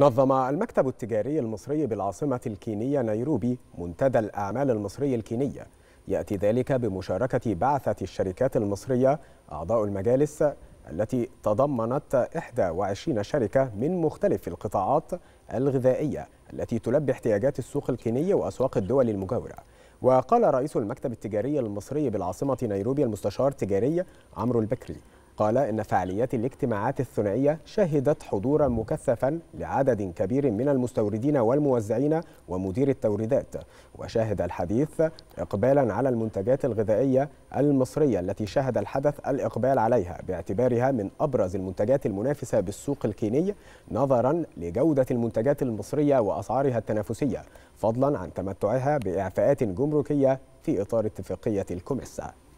نظم المكتب التجاري المصري بالعاصمة الكينية نيروبي منتدى الأعمال المصري الكينية يأتي ذلك بمشاركة بعثة الشركات المصرية أعضاء المجالس التي تضمنت 21 شركة من مختلف القطاعات الغذائية التي تلبي احتياجات السوق الكيني وأسواق الدول المجاورة وقال رئيس المكتب التجاري المصري بالعاصمة نيروبي المستشار التجاري عمرو البكري قال إن فعاليات الاجتماعات الثنائية شهدت حضورا مكثفا لعدد كبير من المستوردين والموزعين ومدير التوريدات وشهد الحديث إقبالا على المنتجات الغذائية المصرية التي شهد الحدث الإقبال عليها باعتبارها من أبرز المنتجات المنافسة بالسوق الكيني نظرا لجودة المنتجات المصرية وأسعارها التنافسية فضلا عن تمتعها بإعفاءات جمركية في إطار اتفاقية الكوميسا